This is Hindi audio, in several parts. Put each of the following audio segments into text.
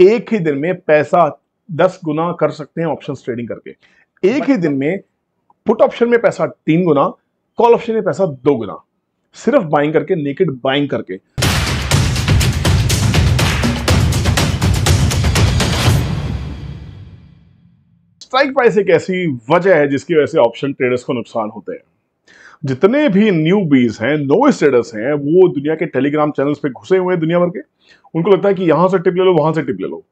एक ही दिन में पैसा दस गुना कर सकते हैं ऑप्शन ट्रेडिंग करके एक ही दिन में पुट ऑप्शन में पैसा तीन गुना कॉल ऑप्शन में पैसा दो गुना सिर्फ बाइंग करके नेकेड बाइंग करके स्ट्राइक प्राइस एक ऐसी वजह है जिसकी वजह से ऑप्शन ट्रेडर्स को नुकसान होते हैं जितने भी न्यू बीज हैं नो स्टेटस हैं वो दुनिया के टेलीग्राम चैनल्स पे घुसे हुए हैं दुनिया भर के उनको लगता है कि यहाँ से टिप ले लो वहाँ से टिप ले लो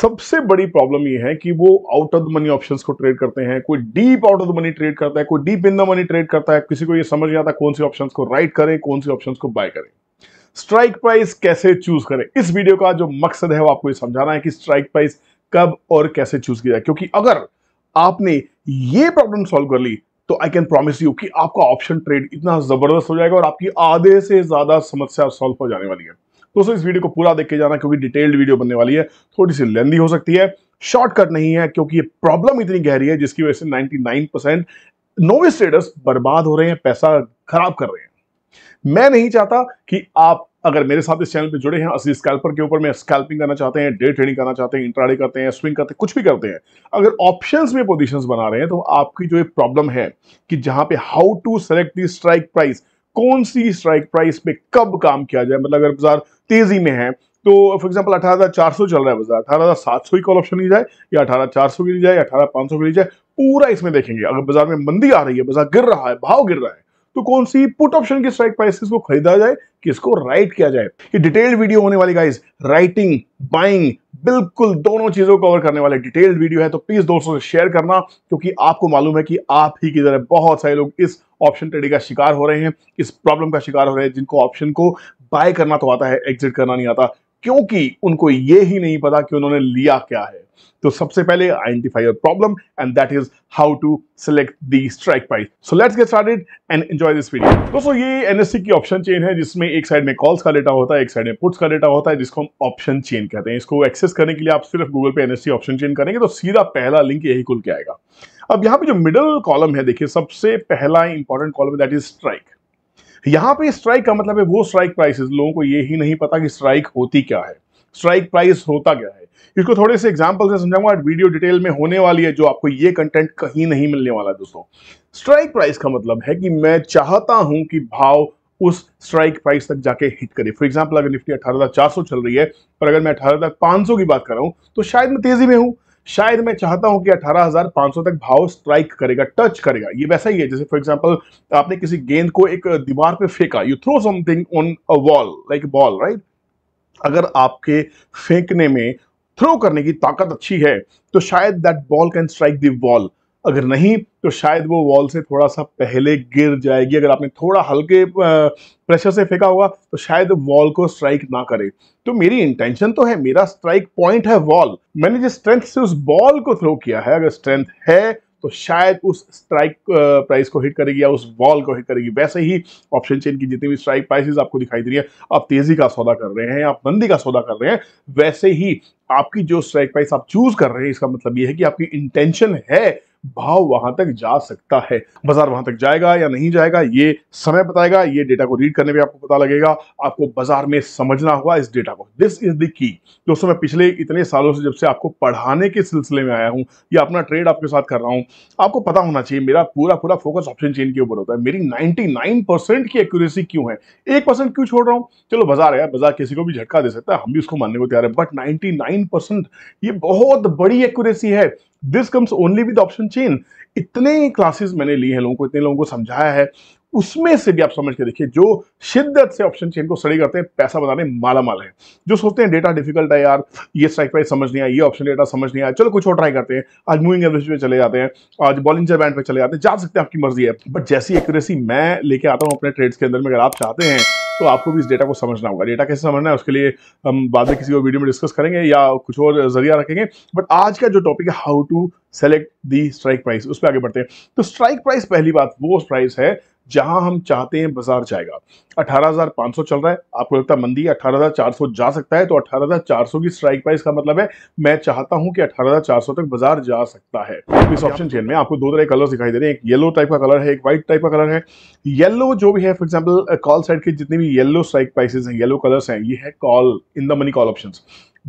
सबसे बड़ी प्रॉब्लम ये है कि वो out of the money option को ट्रेड करते हैं कोई deep out of the money trade करता है कोई deep in the money trade करता है किसी को ये समझ नहीं आता कौन सी ऑप्शन को राइट करें कौन सी ऑप्शन को बाय करें स्ट्राइक प्राइस कैसे चूज करें इस वीडियो का जो मकसद है वो आपको ये समझाना है कि स्ट्राइक प्राइस कब और कैसे चूज किया जाए क्योंकि अगर आपने ये प्रॉब्लम सॉल्व कर ली तो आई कैन प्रॉमिस यू कि आपका ऑप्शन ट्रेड इतना ज़बरदस्त हो जाएगा और आपकी आधे से ज़्यादा समस्या सॉल्व हो जाने वाली है दोस्तों इस वीडियो को पूरा देख के जाना क्योंकि डिटेल्ड वीडियो बनने वाली है थोड़ी सी लेंदी हो सकती है शॉर्टकट नहीं है क्योंकि ये प्रॉब्लम इतनी गहरी है जिसकी वजह से 99 परसेंट नोवे ट्रेडर्स बर्बाद हो रहे हैं पैसा खराब कर रहे हैं मैं नहीं चाहता कि आप अगर मेरे साथ इस चैनल पे जुड़े हैं असली स्कैल्पर के ऊपर में स्कैल्पिंग करना चाहते हैं डे ट्रेडिंग करना चाहते हैं इंट्राडे करते हैं स्विंग करते हैं कुछ भी करते हैं अगर ऑप्शंस में पोजीशंस बना रहे हैं तो आपकी जो एक प्रॉब्लम है कि जहां पे how to select the strike price कौन सी स्ट्राइक प्राइस पे कब काम किया जाए मतलब अगर बाजार तेजी में है तो फॉर एग्जाम्पल अठारह हज़ार चार सौ चल रहा है बाजार अठारह हज़ार सात सौ कॉल ऑप्शन ली जाए या अठारह चार सौ की ली जाए या अठारह पांच सौ की ली जाए पूरा इसमें देखेंगे अगर बाजार में मंदी आ रही है बाजार गिर रहा है भाव गिर रहा है तो कौन सी पुट ऑप्शन की स्ट्राइक प्राइसेस को खरीदा जाए किसको राइट किया जाए ये डिटेल्ड वीडियो होने वाली गाइस राइटिंग बाइंग बिल्कुल दोनों चीजों को कवर करने वाले डिटेल्ड वीडियो है तो प्लीज दोस्तों से शेयर करना क्योंकि आपको मालूम है कि आप ही की तरह बहुत सारे लोग इस ऑप्शन ट्रेडिंग का शिकार हो रहे हैं इस प्रॉब्लम का शिकार हो रहे हैं जिनको ऑप्शन को बाय करना तो आता है एग्जिट करना नहीं आता क्योंकि उनको ये ही नहीं पता कि उन्होंने लिया क्या है तो सबसे पहले identify your problem and that is how to select the strike price so let's get started and enjoy this video दोस्तों ये एनएससी की ऑप्शन चेन है जिसमें एक साइड में कॉल्स का डेटा होता है एक साइड में पुट्स का डेटा होता है जिसको हम ऑप्शन चेन कहते हैं इसको एक्सेस करने के लिए आप सिर्फ गूगल पे एनएससी ऑप्शन चेन करेंगे तो सीधा पहला लिंक यही खुल के आएगा अब यहां पे जो मिडल कॉलम है देखिए सबसे पहला इंपॉर्टेंट कॉलम है दैट इज स्ट्राइक यहां पे स्ट्राइक का मतलब है वो स्ट्राइक प्राइसेस लोगों को ये ही नहीं पता कि स्ट्राइक होती क्या है स्ट्राइक प्राइस होता क्या है इसको थोड़े से एग्जाम्पल से समझाऊंगा वीडियो डिटेल में होने वाली है जो आपको ये कंटेंट कहीं नहीं मिलने वाला है दोस्तों स्ट्राइक प्राइस का मतलब है कि मैं चाहता हूं कि भाव उस स्ट्राइक प्राइस तक जाके हिट करे फॉर एग्जाम्पल अगर निफ्टी अठारह चल रही है पर अगर मैं अठारह की बात कर रहा हूं तो शायद मैं तेजी में हूं शायद मैं चाहता हूं कि 18,500 तक भाव स्ट्राइक करेगा टच करेगा ये वैसा ही है जैसे फॉर एग्जांपल आपने किसी गेंद को एक दीवार पे फेंका you throw something on a wall like ball right अगर आपके फेंकने में थ्रो करने की ताकत अच्छी है तो शायद that ball can strike the wall अगर नहीं तो शायद वो वॉल से थोड़ा सा पहले गिर जाएगी अगर आपने थोड़ा हल्के प्रेशर से फेंका होगा तो शायद वॉल को स्ट्राइक ना करे तो मेरी इंटेंशन तो है मेरा स्ट्राइक पॉइंट है वॉल मैंने जिस स्ट्रेंथ से उस बॉल को थ्रो किया है अगर स्ट्रेंथ है तो शायद उस स्ट्राइक प्राइस को हिट करेगी या उस वॉल को हिट करेगी वैसे ही ऑप्शन चेन की जितनी भी स्ट्राइक प्राइसेस आपको दिखाई दे रही है आप तेजी का सौदा कर रहे हैं आप मंदी का सौदा कर रहे हैं वैसे ही आपकी जो स्ट्राइक प्राइस आप चूज कर रहे हैं इसका मतलब यह है कि आपकी इंटेंशन है भाव वहां तक जा सकता है बाजार वहां तक जाएगा या नहीं जाएगा ये समय बताएगा ये डेटा को रीड करने में आपको पता लगेगा आपको बाजार में समझना होगा इस डेटा को दिस इज द की दोस्तों मैं पिछले इतने सालों से जब से आपको पढ़ाने के सिलसिले में आया हूं या अपना ट्रेड आपके साथ कर रहा हूं आपको पता होना चाहिए मेरा पूरा पूरा फोकस ऑप्शन चेन के ऊपर होता है मेरी नाइनटी की एक्यूरेसी क्यों है एक परसेंट क्यों छोड़ रहा हूँ चलो बाजार है बाजार किसी को भी झटका दे सकता है हम भी उसको मानने को तैयार है बट नाइनटी ये बहुत बड़ी एक्यूरेसी है this comes only with option chain इतने क्लासेस मैंने ली हैं लोगों को इतने लोगों को समझाया है उसमें से भी आप समझ के देखिए जो शिद्दत से ऑप्शन चेन को स्टडी करते हैं पैसा बनाने माला माल है जो सोचते हैं डेटा डिफिकल्ट है यार ये स्ट्राइक प्राइस समझ नहीं आया ये ऑप्शन डेटा समझ नहीं आया चलो कुछ और ट्राई करते हैं आज मूविंग एवरेज पे चले जाते हैं आज बॉलिंजर बैंड पे चले जाते हैं जा सकते हैं आपकी मर्जी है बट जैसी एक्यूरेसी मैं लेके आता हूँ अपने ट्रेड्स के अंदर में अगर आप चाहते हैं तो आपको भी इस डेटा को समझना होगा डेटा कैसे समझना है उसके लिए हम बाद में किसी को वीडियो में डिस्कस करेंगे या कुछ और जरिया रखेंगे बट आज का जो टॉपिक है how to select the strike price उस पर आगे बढ़ते हैं तो स्ट्राइक प्राइस पहली बात वो प्राइस है जहां हम चाहते हैं बाजार जाएगा 18,500 चल रहा है आपको लगता है मंदी 18,400 जा सकता है तो 18,400 की स्ट्राइक प्राइस का मतलब है मैं चाहता हूं कि 18,400 तक बाजार जा सकता है इस ऑप्शन चेन में आपको दो तरह कलर दिखाई दे रहे हैं एक येलो टाइप का कलर है एक व्हाइट टाइप का कलर है येलो जो भी है फॉर एग्जाम्पल कॉल साइड के जितने भी येलो स्ट्राइक प्राइसेस हैं येलो कलर्स हैं ये है call in the money call option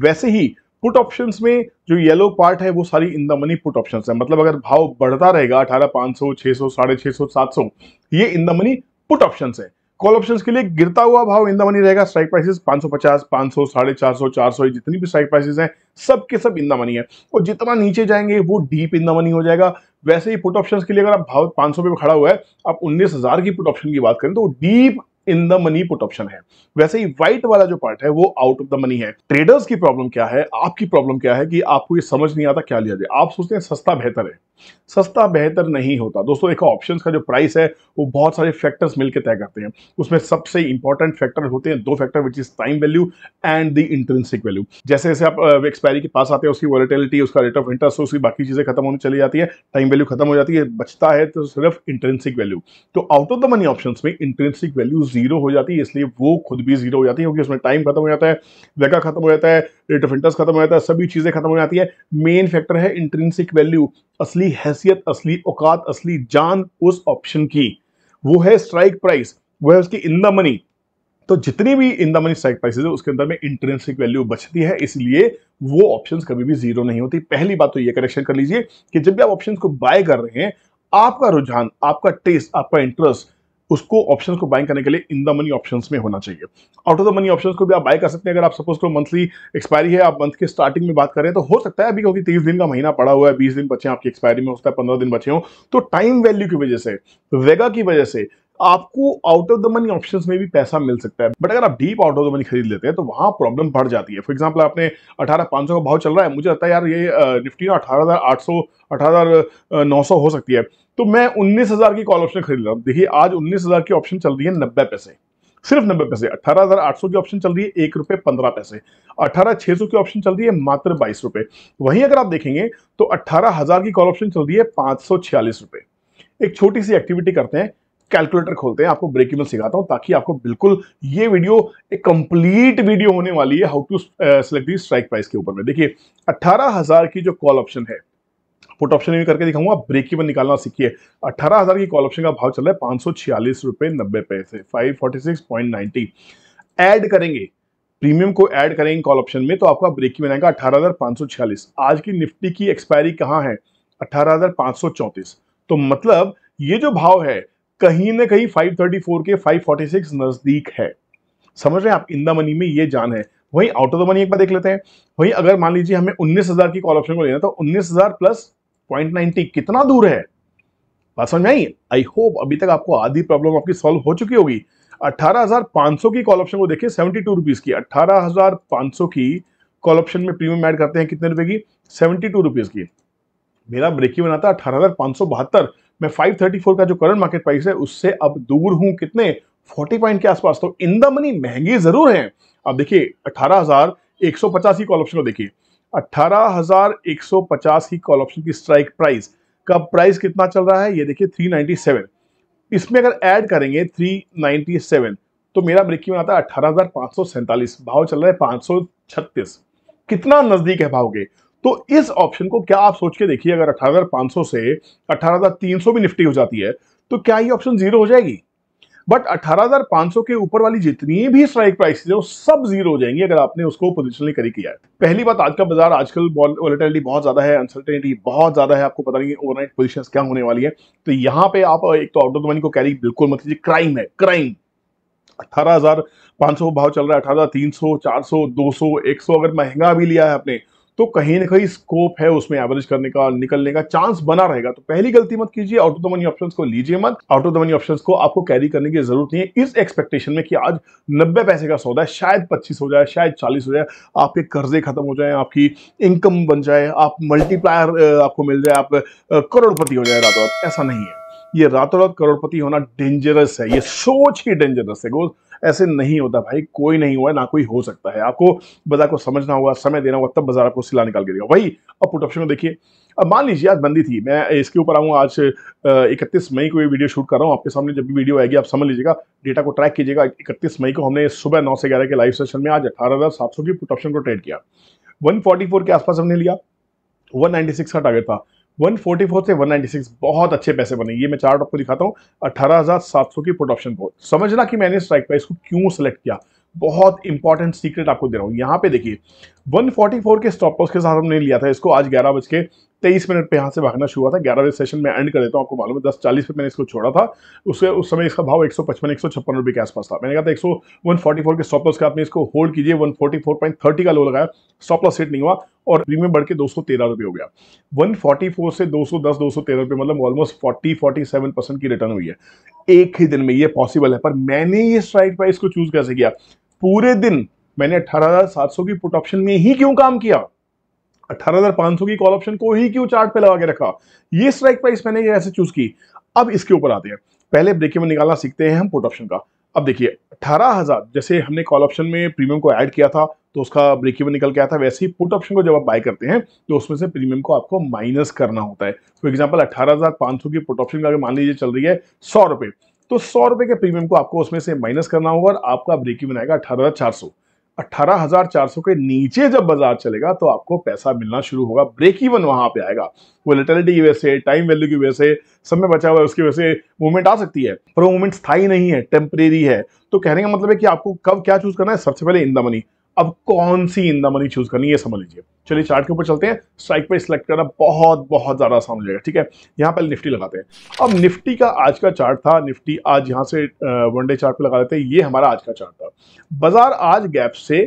वैसे ही पुट ऑप्शंस में जो येलो पार्ट है वो सारी in the money put options है मतलब अगर भाव बढ़ता रहेगा अठारह पांच सौ छह सौ साढ़े छह सौ सात सौ ये in the money put options है कॉल ऑप्शन के लिए गिरता हुआ भाव इन द मनी रहेगा स्ट्राइक प्राइसेस 550, 500, साढ़े चार सौ चार सौ जितनी भी स्ट्राइक प्राइसेस हैं सब के सब इन द मनी है और जितना नीचे जाएंगे वो डीप इन द मनी हो जाएगा वैसे ही पुट ऑप्शंस के लिए अगर आप भाव 500 पे खड़ा हुआ है आप 19,000 की पुट ऑप्शन की बात करें तो deep in the money put option है वैसे ही व्हाइट वाला जो पार्ट है वो आउट ऑफ द मनी है ट्रेडर्स की प्रॉब्लम क्या है आपकी प्रॉब्लम क्या है कि आपको ये समझ नहीं आता क्या लिया जाए आप सोचते हैं सस्ता बेहतर है सस्ता बेहतर नहीं होता दोस्तों देखो ऑप्शन का जो प्राइस है वो बहुत सारे फैक्टर्स मिलकर तय करते हैं उसमें सबसे इंपॉर्टेंट फैक्टर होते हैं दो factor which is time value and the intrinsic value जैसे जैसे आप एक्सपायरी के पास आते हैं उसकी वॉलिटिलिटी उसका रेट ऑफ इंटरेस्ट उसकी बाकी चीज़ें खत्म होने चली जाती है टाइम वैल्यू खत्म हो जाती है बचता है तो सिर्फ इंटरेंसिक वैल्यू तो out of the money option में इंटरेंसिक वैल्यूज जीरो हो जाती है इसलिए वो खुद भी जीरो हो जाती है क्योंकि उसमें टाइम खत्म हो जाता है वेगा खत्म हो जाता है रेट ऑफ इंटरेस्ट खत्म हो जाता है सभी चीज़ें खत्म हो जाती है मेन फैक्टर है इंट्रेंसिक वैल्यू असली हैसियत असली औकात असली जान उस ऑप्शन की वो है स्ट्राइक प्राइस वो है उसकी इन द मनी तो जितनी भी in the money strike prices है उसके अंदर में इंट्रेंसिक वैल्यू बचती है इसलिए वो ऑप्शंस कभी भी जीरो नहीं होती पहली बात तो ये करेक्शन कर लीजिए कि जब भी आप ऑप्शंस को बाय कर रहे हैं आपका रुझान आपका टेस्ट आपका इंटरेस्ट उसको ऑप्शन को बाइंग करने के लिए इन द मनी ऑप्शन में होना चाहिए out of the money option को भी आप बाय कर सकते हैं अगर आप सपोज करो मंथली एक्सपायरी है आप मंथ के स्टार्टिंग में बात करें तो हो सकता है अभी क्योंकि तीस दिन का महीना पड़ा हुआ है बीस दिन बचे आपकी एक्सपायरी में हो सकता है पंद्रह दिन बचे हो तो टाइम वैल्यू की वजह से वेगा की वजह से आपको out of the money options में भी पैसा मिल सकता है बट अगर आप deep out of the money खरीद लेते हैं तो वहां प्रॉब्लम बढ़ जाती है फॉर एग्जाम्पल आपने अठारह का भाव चल रहा है मुझे लगता है यार ये निफ्टी ना अठारह हज़ार आठ सौ अठारह नौ सौ हो सकती है तो मैं उन्नीस हज़ार की कॉल ऑप्शन खरीद रहा हूँ देखिए आज उन्नीस हज़ार की ऑप्शन चल रही है नब्बे पैसे सिर्फ नब्बे पैसे अठारह हज़ार आठ सौ की ऑप्शन चल रही है एक रुपए पंद्रह पैसे अठारह छह सौ की ऑप्शन चल रही है मात्र बाईस रुपए वहीं अगर आप देखेंगे तो अठारह हज़ार की कॉल ऑप्शन चल रही है पांच सौ छियालीस रुपए एक छोटी सी एक्टिविटी करते हैं कैलकुलेटर खोलते हैं आपको ब्रेक इवन सिखाता हूं ताकि आपको बिल्कुल ये वीडियो एक कंप्लीट वीडियो होने वाली है how to select the strike price के ऊपर में देखिए अट्ठारह की जो कॉल ऑप्शन है पुट ऑप्शन में करके दिखाऊंगा ब्रेक इवन निकालना सीखिए अठारह हजार की कॉल ऑप्शन का भाव चल रहा है पांच सौ छियालीस रुपए नब्बे पैसे five forty six point ninety add करेंगे प्रीमियम को ऐड करेंगे कॉल ऑप्शन में तो आपका ब्रेक इवन आएगा अठारह आज की निफ्टी की एक्सपायरी कहाँ है अठारह तो मतलब ये जो भाव है कहीं ना कहीं 534 के 546 नज़दीक है समझ रहे हैं आप इन द मनी में ये जान है वहीं आउट ऑफ द मनी एक बार देख लेते हैं वहीं अगर मान लीजिए हमें 19,000 की कॉल ऑप्शन को लेना तो 19,000 प्लस 0.90 कितना दूर है बात समझ में आई आई होप अभी तक आपको आधी प्रॉब्लम आपकी सॉल्व हो चुकी होगी 18,500 की कॉल ऑप्शन को देखिए 72 रुपीस की 18,500 की कॉल ऑप्शन में प्रीमियम ऐड करते हैं कितने रुपए की 72 रुपीस की मेरा ब्रेक ही बनाता अठारह मैं 534 का जो करंट मार्केट प्राइस है उससे अब दूर हूं कितने 40 पॉइंट के आसपास तो इन द मनी महंगी जरूर है अब देखिए अठारह एक सौ पचास कॉल ऑप्शन को देखिए अठारह हजार एक सौ पचास कॉल ऑप्शन की स्ट्राइक प्राइस का प्राइस कितना चल रहा है ये देखिए थ्री नाइनटी सेवन इसमें अगर ऐड करेंगे थ्री नाइनटी सेवन तो मेरा ब्रेक आता है अठारह हजार सौ सैंतालीस भाव चल रहा है 536 सौ छत्तीस कितना नजदीक है भाव के तो इस ऑप्शन को क्या आप सोच के देखिए अगर 18,500 से 18,300 भी निफ्टी हो जाती है तो क्या ये ऑप्शन जीरो हो जाएगी बट 18,500 के ऊपर वाली जितनी भी स्ट्राइक प्राइस है वो सब जीरो हो जाएंगी अगर आपने उसको पोजिशनली करी किया है पहली बात आज का बाजार आजकल वॉलिटिलिटी बहुत ज्यादा है अनसर्टेनिटी बहुत ज्यादा है आपको पता नहीं ओवरनाइट पोजिशन क्या होने वाली है तो यहाँ पे आप एक तो आउट ऑफ द मनी को कैरी बिल्कुल मत लीजिए क्राइम है क्राइम 18,500 भाव चल रहा है अठारह दो सौ एक सौ अगर महंगा भी लिया है आपने तो कहीं ना कहीं स्कोप है उसमें एवरेज करने का निकलने का चांस बना रहेगा तो पहली गलती मत कीजिए out of the money option को लीजिए मत out of the money option को आपको कैरी करने की जरूरत नहीं है इस एक्सपेक्टेशन में कि आज नब्बे पैसे का सौदा है शायद पच्चीस हो जाए शायद चालीस हो जाए आपके कर्जे खत्म हो जाए आपकी इनकम बन जाए आप मल्टीप्लायर आपको मिल जाए आप करोड़पति हो जाए रातों रात ऐसा नहीं है ये रातों रात करोड़पति होना डेंजरस है ये सोच ही डेंजरस है ऐसे नहीं होता भाई कोई नहीं हुआ ना कोई हो सकता है आपको बाजार को समझना होगा समय देना होगा तब बाजार आपको सिला निकाल के देगा भाई अब पुट ऑप्शन को देखिए अब मान लीजिए आज बंदी थी मैं इसके ऊपर आऊँ आज इकतीस मई को ये वीडियो शूट कर रहा हूँ आपके सामने जब भी वीडियो आएगी आप समझ लीजिएगा डेटा को ट्रैक कीजिएगा इकतीस मई को हमने सुबह नौ से ग्यारह के लाइव सेशन में आज अठारह हज़ार सात सौ की पुट ऑप्शन को ट्रेड किया फोर के आसपास हमने लिया 196 का टारगेट था 144 से 196 बहुत अच्छे पैसे बने ये मैं चार्ट आपको दिखाता हूँ 18,700 की पुट ऑप्शन बहुत समझना कि मैंने स्ट्राइक प्राइस को क्यों सेलेक्ट किया बहुत इंपॉर्टेंट सीक्रेट आपको दे रहा हूँ यहाँ पे देखिए 144 के स्टॉप लॉस के साथ हमने लिया था इसको आज ग्यारह बज के तेईस मिनट पे यहाँ से भागना शुरू हुआ था ग्यारह बजे सेशन में एंड कर देता हूँ आपको मालूम है दस चालीस पे मैंने इसको छोड़ा था उसके उस समय इसका भाव एक सौ पचपन एक सौ छप्पन रुपये के आसपास था मैंने कहा था एक सौ वन फोर्टी फोर के स्टॉप लॉस का आपने इसको होल्ड कीजिए one forty four point thirty का लो लगाया स्टॉप लॉस सेट नहीं हुआ और प्रीमियम बढ़ के दो सौ तेरह रुपये हो गया वन फोर्टी फोर से दो सौ दस दो सौ तेरह रुपये मतलब almost forty forty seven percent की रिटर्न हुई है एक ही दिन में ये पॉसिबल है पर मैंने ये स्ट्राइक प्राइस को चूज कैसे किया पूरे दिन मैंने अठारह हज़ार सात सौ की पुट ऑप्शन में ही क्यों काम किया 18,500 की कॉल ऑप्शन को ही क्यों चार्ट पे लगा के रखा ये स्ट्राइक प्राइस मैंने ऐसे चूज की अब इसके ऊपर आते हैं पहले ब्रेक में निकालना सीखते हैं हम पुट ऑप्शन का अब देखिए अठारह हज़ार जैसे हमने कॉल ऑप्शन में प्रीमियम को ऐड किया था तो उसका ब्रेक इवन निकल के आया था वैसे ही पुट ऑप्शन को जब आप बाय करते हैं तो उसमें से प्रीमियम को आपको माइनस करना होता है फॉर तो एग्जांपल अठारह हज़ार पाँच सौ की पुट ऑप्शन का अगर मान लीजिए चल रही है सौ रुपये तो सौ रुपये के प्रीमियम को आपको उसमें से माइनस करना होगा और आपका ब्रेक इवन आएगा अठारह 18,400 के नीचे जब बाजार चलेगा तो आपको पैसा मिलना शुरू होगा ब्रेक इवन वहां पे आएगा वोलेटिलिटी की वजह से टाइम वैल्यू की वजह से समय बचा हुआ है उसकी वजह से मूवमेंट आ सकती है पर वो मूवमेंट स्थायी नहीं है टेम्परेरी है तो कहने का मतलब है कि आपको कब क्या चूज करना है सबसे पहले इन द मनी अब कौन सी इन द मनी चूज करनी ये समझ लीजिए चलिए चार्ट के ऊपर चलते हैं स्ट्राइक पे सिलेक्ट करना बहुत बहुत ज़्यादा आसान हो जाएगा ठीक है यहाँ पहले निफ्टी लगाते हैं अब निफ्टी का आज का चार्ट था निफ्टी आज यहाँ से वनडे चार्ट पे लगा देते हैं ये हमारा आज का चार्ट था बाजार आज गैप से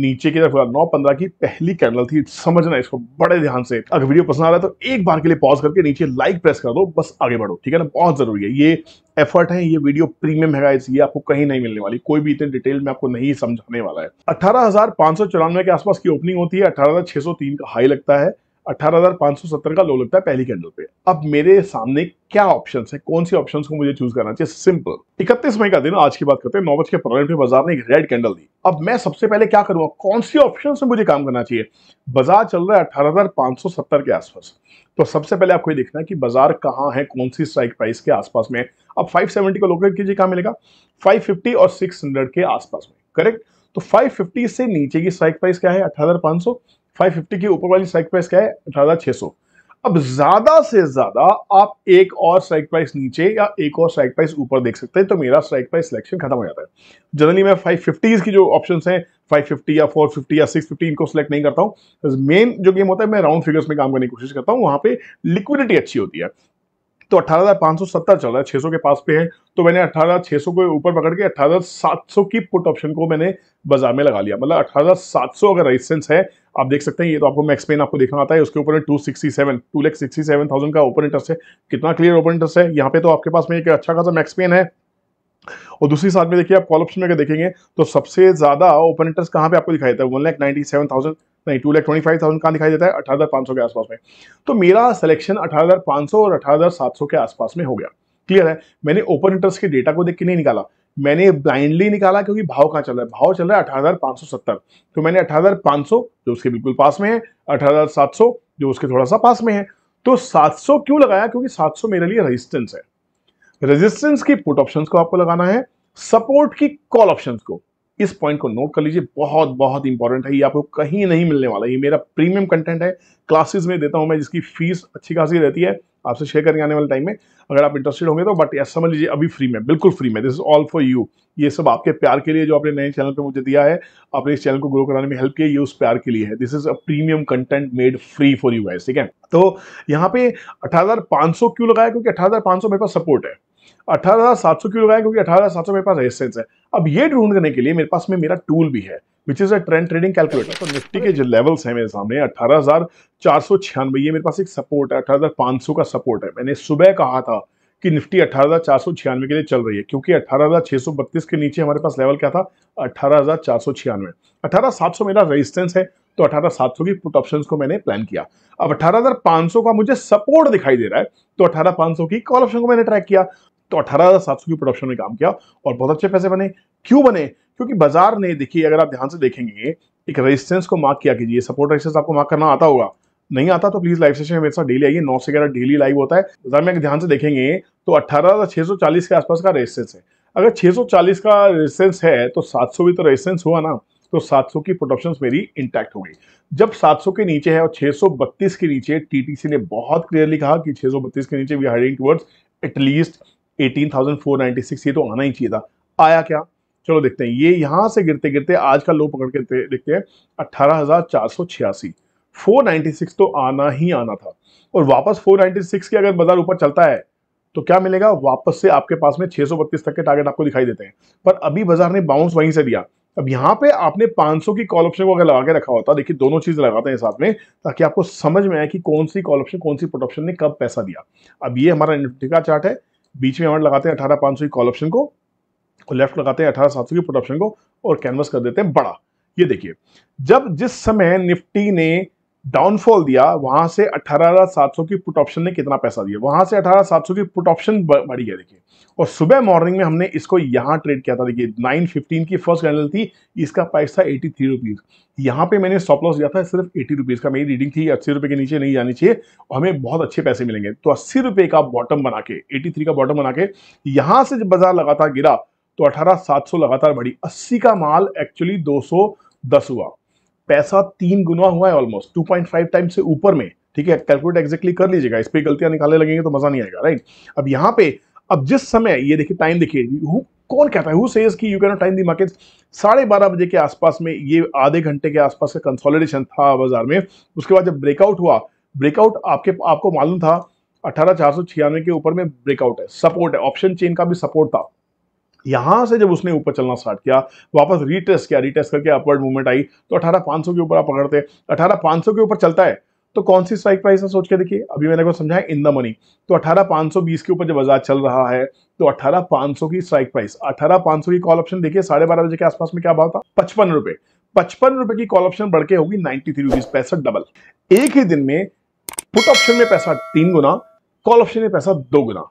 नीचे की तरफ नौ पंद्रह की पहली कैंडल थी समझना इसको बड़े ध्यान से अगर वीडियो पसंद आ रहा है तो एक बार के लिए पॉज करके नीचे लाइक प्रेस कर दो बस आगे बढ़ो ठीक है ना बहुत जरूरी है ये एफर्ट है ये वीडियो प्रीमियम है गाइस ये आपको कहीं नहीं मिलने वाली कोई भी इतने डिटेल में आपको नहीं समझाने वाला है अठारह के आसपास की ओपनिंग होती है अठारह का हाई लगता है 18,570 का लो लगता है पहली कैंडल पे अब मेरे सामने क्या ऑप्शन है कौन सी ऑप्शन को मुझे चूज करना चाहिए सिंपल इकतीस मई का दिन आज की बात करते हैं नौ बज के पॉइंट में बाजार ने एक रेड कैंडल दी अब मैं सबसे पहले क्या करूंगा कौन सी ऑप्शन में मुझे काम करना चाहिए बाजार चल रहा है अठारह के आसपास तो सबसे पहले आपको ये देखना है कि बाजार कहाँ है कौन सी स्ट्राइक प्राइस के आसपास में अब 570 को लोकेट कीजिए कहाँ मिलेगा 550 और 600 के आसपास में करेक्ट तो 550 से नीचे की स्ट्राइक प्राइस क्या है अठारह 550 की ऊपर वाली स्ट्राइक प्राइस क्या है अठारह सौ अब ज्यादा से ज्यादा आप एक और स्ट्राइक प्राइस नीचे या एक और स्ट्राइक प्राइस ऊपर देख सकते हैं तो मेरा स्ट्राइक प्राइस सिलेक्शन खत्म हो जाता है जनरली मैं फाइव फिफ्टीज की जो ऑप्शन हैं 550 या 450 या 650 इनको सिलेक्ट नहीं करता हूँ मेन जो गेम होता है मैं राउंड फिगर्स में काम करने की कोशिश करता हूँ वहां पे लिक्विडिटी अच्छी होती है तो सत्तर चल रहा है सौ के पास पे है तो मैंने सौ के ऊपर पकड़ के सौ की पुट ऑप्शन को मैंने बाजार में लगा लिया मतलब सौ अगर रेजिस्टेंस है आप देख सकते हैं ये तो आपको मैं एक्सप्लेन आपको देखना आता है उसके ऊपर two sixty seven two lakh sixty seven thousand का ओपन इंटरेस्ट है कितना क्लियर ओपन इंटरेस्ट है यहाँ पे तो आपके पास में एक अच्छा खासा मैक्स पेन है और दूसरी साथ में देखिए आप कॉल ऑप्शन में अगर देखेंगे तो सबसे ज्यादा ओपन इंटरेस्ट कहाँ पे आपको दिखाई देता है one lakh ninety seven thousand नहीं two lakh twenty five thousand कहाँ दिखाई देता है अठारह हज़ार पाँच सौ के आसपास में तो मेरा सिलेक्शन अठारह हज़ार पाँच सौ और अठारह हज़ार सात सौ के आसपास में हो गया क्लियर है मैंने ओपन इंटरेस्ट के डेटा को देख के नहीं निकाला मैंने ब्लाइंडली निकाला क्योंकि भाव कहाँ चल रहा है भाव चल रहा है अठारह तो मैंने अठारह जो उसके बिल्कुल पास में है अठारह जो उसके थोड़ा सा पास में है तो 700 क्यों लगाया क्योंकि 700 मेरे लिए रेजिस्टेंस है रेजिस्टेंस की पुट ऑप्शंस को आपको लगाना है सपोर्ट की कॉल ऑप्शंस को इस पॉइंट को नोट कर लीजिए बहुत बहुत इंपॉर्टेंट है ये आपको कहीं नहीं मिलने वाला ये मेरा प्रीमियम कंटेंट है क्लासेस में देता हूं मैं जिसकी फीस अच्छी खासी रहती है आपसे शेयर करेंगे आने वाले टाइम में अगर आप इंटरेस्टेड होंगे तो बट ये समझ लीजिए अभी फ्री में बिल्कुल फ्री में this is all for you ये सब आपके प्यार के लिए जो आपने नए चैनल पे मुझे दिया है आपने इस चैनल को ग्रो कराने में हेल्प किया ये उस प्यार के लिए है this is a premium content made free for you guys ठीक है तो यहाँ पे अठारह क्यों लगाया क्योंकि अठारह मेरे पास सपोर्ट है 18,700 सात सौ क्यों लगाया क्योंकि 18,700 मेरे पास रेजिस्टेंस है अब ये ढूंढ करने के लिए मेरे पास में मेरा टूल भी है which is a trend trading calculator तो निफ्टी के जो लेवल्स हैं मेरे सामने अठारह ये मेरे पास एक सपोर्ट है अठारह का सपोर्ट है मैंने सुबह कहा था कि निफ्टी अठारह के लिए चल रही है क्योंकि अठारह के नीचे हमारे पास लेवल क्या था अठारह हज़ार मेरा रेजिस्टेंस है तो अठारह सात सौ की पुट ऑप्शंस को मैंने प्लान किया अब अठारह हज़ार पाँच सौ का मुझे सपोर्ट दिखाई दे रहा है तो अठारह पाँच सौ की कॉल ऑप्शन को मैंने ट्रैक किया तो अठारह सात सौ की प्रोडक्शन में काम किया और बहुत अच्छे पैसे बने क्यों बने क्योंकि बाजार ने देखिए अगर आप ध्यान से देखेंगे एक रेजिस्टेंस को मार्क किया कीजिए सपोर्ट रेजिस्टेंस आपको मार्क करना आता होगा नहीं आता तो प्लीज लाइव सेशन में मेरे साथ डेली आइए नौ से ग्यारह डेली लाइव होता है बाजार में ध्यान से देखेंगे तो अट्ठारह छह सौ चालीस के आसपास का रेजिस्टेंस है अगर 640 का रेजिस्टेंस है तो 700 भी तो रेजिस्टेंस हुआ ना तो 700 की प्रोडक्शन मेरी इंटैक्ट हो गई जब 700 के नीचे है और 632 के नीचे टीटीसी ने बहुत क्लियरली कहा कि 632 के नीचे we are heading towards at least 18,496 ये तो आना ही चाहिए था आया क्या चलो देखते हैं ये यहां से गिरते गिरते आज का लो पकड़ के देखते हैं अट्ठारह 496 तो आना ही आना था और वापस 496 के अगर बाजार ऊपर चलता है तो क्या मिलेगा वापस से आपके पास में 632 तक के टारगेट आपको दिखाई देते हैं पर अभी बाजार ने बाउंस वहीं से दिया अब यहाँ पे आपने 500 की कॉल ऑप्शन को अगर लगा के रखा होता देखिए दोनों चीज लगाते हैं साथ में ताकि आपको समझ में आए कि कौन सी कॉल ऑप्शन कौन सी पुट ने कब पैसा दिया अब ये हमारा निफ्टी का चार्ट है बीच में हमारे लगाते हैं अठारह पाँच सौ की कॉल ऑप्शन को और लेफ्ट लगाते हैं अठारह सात सौ की पुट ऑप्शन को और कैनवस कर देते हैं बड़ा ये देखिए जब जिस समय निफ्टी ने डाउनफॉल दिया वहां से अठारह सात सौ की पुट ऑप्शन ने कितना पैसा दिया वहां से अठारह सात सौ की पुट ऑप्शन बढ़ी है देखिए और सुबह मॉर्निंग में हमने इसको यहाँ ट्रेड किया था देखिए नाइन फिफ्टीन की फर्स्ट कैंडल थी इसका प्राइस था एटी थ्री रुपीज़ यहाँ पे मैंने स्टॉप लॉस दिया था सिर्फ एटी रुपीज़ का मेरी रीडिंग थी अस्सी रुपये के नीचे नहीं जानी चाहिए और हमें बहुत अच्छे पैसे मिलेंगे तो अस्सी रुपये का बॉटम बना के एटी थ्री का बॉटम बना के यहाँ से जब बाजार लगातार गिरा तो अठारह सात सौ लगातार बढ़ी अस्सी का माल एक्चुअली दो सौ दस हुआ पैसा तीन गुना हुआ है almost two point five time से ऊपर में ठीक है कैलकुलेट एग्जैक्टली कर लीजिएगा इस पर गलतियां निकालने लगेंगे तो मजा नहीं आएगा राइट अब यहाँ पे अब जिस समय ये देखिए टाइम देखिए कौन कहता है हु सेज की you can time the market साढ़े बारह बजे के आसपास में ये आधे घंटे के आसपास का कंसोलिडेशन था बाजार में उसके बाद जब ब्रेकआउट हुआ ब्रेकआउट आपके आपको मालूम था अठारह चार सौ छियानवे के ऊपर में ब्रेकआउट है सपोर्ट है ऑप्शन चेन का भी सपोर्ट था यहां से जब उसने ऊपर चलना स्टार्ट किया वापस रीटेस्ट किया रीटेस्ट करके अपवर्ड मूवमेंट आई तो अठारह के ऊपर आप पकड़ते अठारह के ऊपर चलता है तो कौन सी स्ट्राइक प्राइस है सोच के देखिए अभी मैंने को समझाया इन द मनी तो अठारह पाँच सौ बीस के ऊपर जब बाजार चल रहा है तो अठारह पाँच सौ की स्ट्राइक प्राइस अठारह पाँच सौ की कॉल ऑप्शन देखिए साढ़े बारह बजे के आसपास में क्या भाव था पचपन रुपए पचपन रुपए की कॉल ऑप्शन बढ़ के होगी नाइनटी थ्री रुपीज पैसठ डबल एक ही दिन में पुट ऑप्शन में पैसा तीन गुना कॉल ऑप्शन में पैसा दो गुना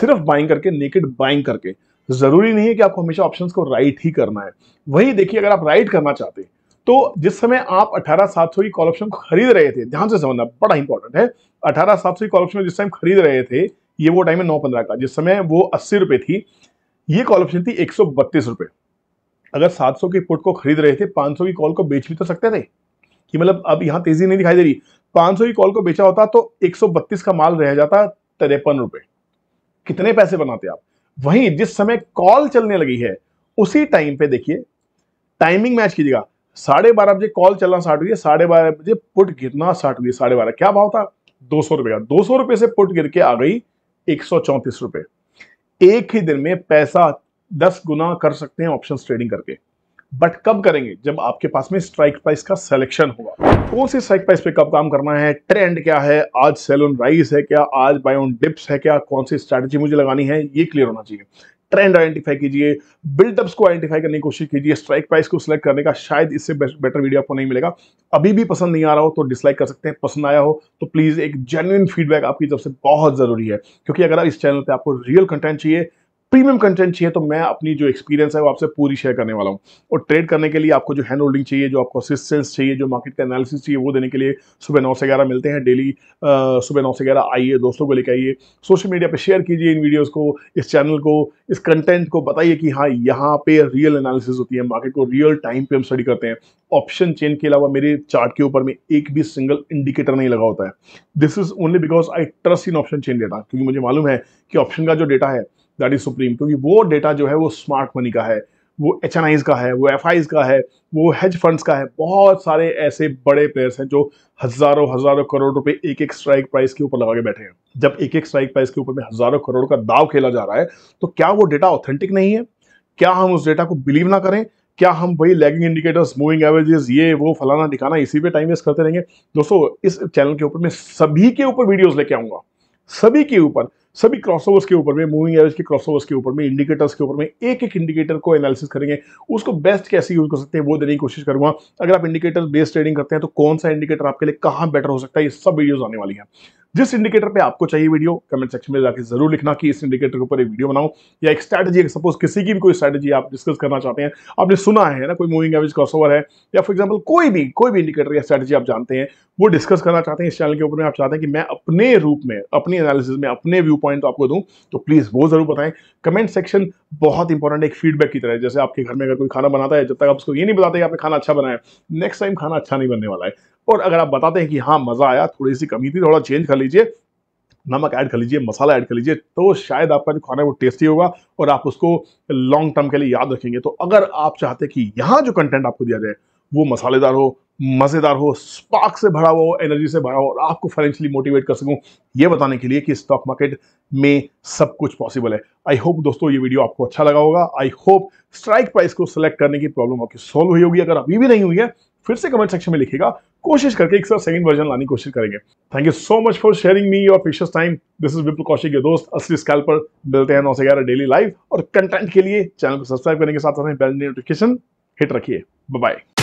सिर्फ बाइंग करके नेकेड बाइंग करके जरूरी नहीं है कि आपको हमेशा ऑप्शंस को राइट ही करना है वही देखिए अगर आप राइट करना चाहते हैं तो जिस समय आप अठारह सात सौ की कॉल ऑप्शन को खरीद रहे थे ध्यान से समझना बड़ा इंपॉर्टेंट है अठारह सात सौ की कॉल ऑप्शन जिस टाइम खरीद रहे थे ये वो टाइम है नौ पंद्रह का जिस समय वो अस्सी रुपए थी ये कॉल ऑप्शन थी एक सौ बत्तीस रुपए अगर सात सौ की पुट को खरीद रहे थे पांच सौ की कॉल को बेच भी तो सकते थे कि मतलब अब यहाँ तेजी नहीं दिखाई दे रही पांच सौ की कॉल को बेचा होता तो एक सौ बत्तीस का माल रह जाता तिरपन रुपए कितने पैसे बनाते आप वहीं जिस समय कॉल चलने लगी है उसी टाइम पे देखिए टाइमिंग मैच कीजिएगा साढ़े बारह बजे कॉल चलना स्टार्ट हुई है साढ़े बारह बजे पुट गिरना स्टार्ट हुई है साढ़े बारह क्या भाव था दो सौ रुपये का दो सौ रुपये से पुट गिर के आ गई एक सौ चौंतीस रुपये एक ही दिन में पैसा दस गुना कर सकते हैं ऑप्शन ट्रेडिंग करके बट कब करेंगे जब आपके पास में स्ट्राइक प्राइस का सिलेक्शन होगा कौन से स्ट्राइक प्राइस पे कब काम करना है ट्रेंड क्या है आज सेलोन राइज है क्या आज बाय ऑन डिप्स है क्या कौन सी स्ट्रेटेजी मुझे लगानी है ये क्लियर होना चाहिए ट्रेंड आइडेंटिफाई कीजिए बिल्डअप्स को आइडेंटिफाई करने की कोशिश कीजिए स्ट्राइक प्राइस को सिलेक्ट करने का शायद इससे बेटर वीडियो आपको नहीं मिलेगा अभी भी पसंद नहीं आ रहा हो तो डिसलाइक कर सकते हैं पसंद आया हो तो प्लीज़ एक जेन्युन फीडबैक आपकी तरफ से बहुत ज़रूरी है क्योंकि अगर आप इस चैनल पर आपको रियल कंटेंट चाहिए प्रीमियम कंटेंट चाहिए तो मैं अपनी जो एक्सपीरियंस है वो आपसे पूरी शेयर करने वाला हूँ और ट्रेड करने के लिए आपको जो हैंड होल्डिंग चाहिए जो आपको असिस्टेंस चाहिए जो मार्केट का एनालिसिस चाहिए वो देने के लिए सुबह नौ से ग्यारह मिलते हैं डेली सुबह नौ से ग्यारह आइए दोस्तों को लेकर आइए सोशल मीडिया पर शेयर कीजिए इन वीडियोज़ को इस चैनल को इस कंटेंट को बताइए कि हाँ यहाँ पे रियल एनालिसिस होती है मार्केट को रियल टाइम पे हम स्टडी करते हैं ऑप्शन चेन के अलावा मेरे चार्ट के ऊपर में एक भी सिंगल इंडिकेटर नहीं लगा होता है this is only because I trust in option chain data क्योंकि मुझे मालूम है कि ऑप्शन का जो डेटा है दैट इज सुप्रीम क्योंकि वो डेटा जो है वो स्मार्ट मनी का है वो एच एन आईज का है वो एफ आईज का है वो हेज फंड्स का है बहुत सारे ऐसे बड़े प्लेयर्स हैं जो हजारों हजारों करोड़ रुपए एक एक स्ट्राइक प्राइस के ऊपर लगा के बैठे हैं जब एक एक स्ट्राइक प्राइस के ऊपर में हजारों करोड़ का दाव खेला जा रहा है तो क्या वो डेटा ऑथेंटिक नहीं है क्या हम उस डेटा को बिलीव ना करें क्या हम वही लैगिंग इंडिकेटर्स मूविंग एवरेजेस ये वो फलाना दिखाना इसी पे टाइम वेस्ट करते रहेंगे दोस्तों इस चैनल के ऊपर मैं सभी के ऊपर वीडियोस लेके आऊंगा सभी के ऊपर सभी क्रॉसओवर्स के ऊपर में मूविंग एवरेज के क्रॉसओवर्स के ऊपर में इंडिकेटर्स के ऊपर में एक एक इंडिकेटर को एनालिसिस करेंगे उसको बेस्ट कैसे यूज कर सकते हैं वो देने की कोशिश करूंगा अगर आप इंडिकेटर बेस्ड ट्रेडिंग करते हैं तो कौन सा इंडिकेटर आपके लिए कहाँ बेटर हो सकता है ये सब वीडियोज आने वाली है जिस इंडिकेटर पे आपको चाहिए वीडियो कमेंट सेक्शन में जाकर जरूर लिखना कि इस इंडिकेटर के ऊपर एक वीडियो बनाओ या एक स्ट्रैटेजी सपोज किसी की भी कोई स्ट्रेटजी आप डिस्कस करना चाहते हैं आपने सुना है ना कोई मूविंग एवरेज क्रॉसओवर है या फॉर एग्जाम्पल कोई भी कोई भी इंडिकेटर या स्ट्रेटजी आप जानते हैं वो डिस्कस करना चाहते हैं इस चैनल के ऊपर आप चाहते हैं कि मैं अपने रूप में अपनी एनालिसिस में अपने व्यू पॉइंट तो आपको दूँ तो प्लीज़ वो जरूर बताएं कमेंट सेक्शन बहुत इंपॉर्टेंट एक फीडबैक की तरह जैसे आपके घर में अगर कोई खाना बनाता है जब तक आप उसको ये नहीं बताते कि आपने खाना अच्छा बनाया नेक्स्ट टाइम खाना अच्छा नहीं बनने वाला है और अगर आप बताते हैं कि हाँ मज़ा आया थोड़ी सी कमी थी थोड़ा चेंज कर लीजिए नमक ऐड कर लीजिए मसाला ऐड कर लीजिए तो शायद आपका जो खाना है वो टेस्टी होगा और आप उसको लॉन्ग टर्म के लिए याद रखेंगे तो अगर आप चाहते हैं कि यहाँ जो कंटेंट आपको दिया जाए वो मसालेदार हो मज़ेदार हो स्पार्क से भरा हो एनर्जी से भरा हो और आपको फाइनेंशियली मोटिवेट कर सकूँ ये बताने के लिए कि स्टॉक मार्केट में सब कुछ पॉसिबल है आई होप दोस्तों ये वीडियो आपको अच्छा लगा होगा आई होप स्ट्राइक प्राइस को सिलेक्ट करने की प्रॉब्लम आपकी सॉल्व हुई होगी अगर अभी भी नहीं हुई है फिर से कमेंट सेक्शन में लिखेगा कोशिश करके एक साथ सेकंड वर्जन लाने की कोशिश करेंगे thank you so much for sharing me your precious time this is Vipul Kaushik के दोस्त असली स्कैल पर मिलते हैं नौ से ग्यारह डेली लाइव और कंटेंट के लिए चैनल को सब्सक्राइब करने के साथ साथ बेल नोटिफिकेशन हिट रखिए बाय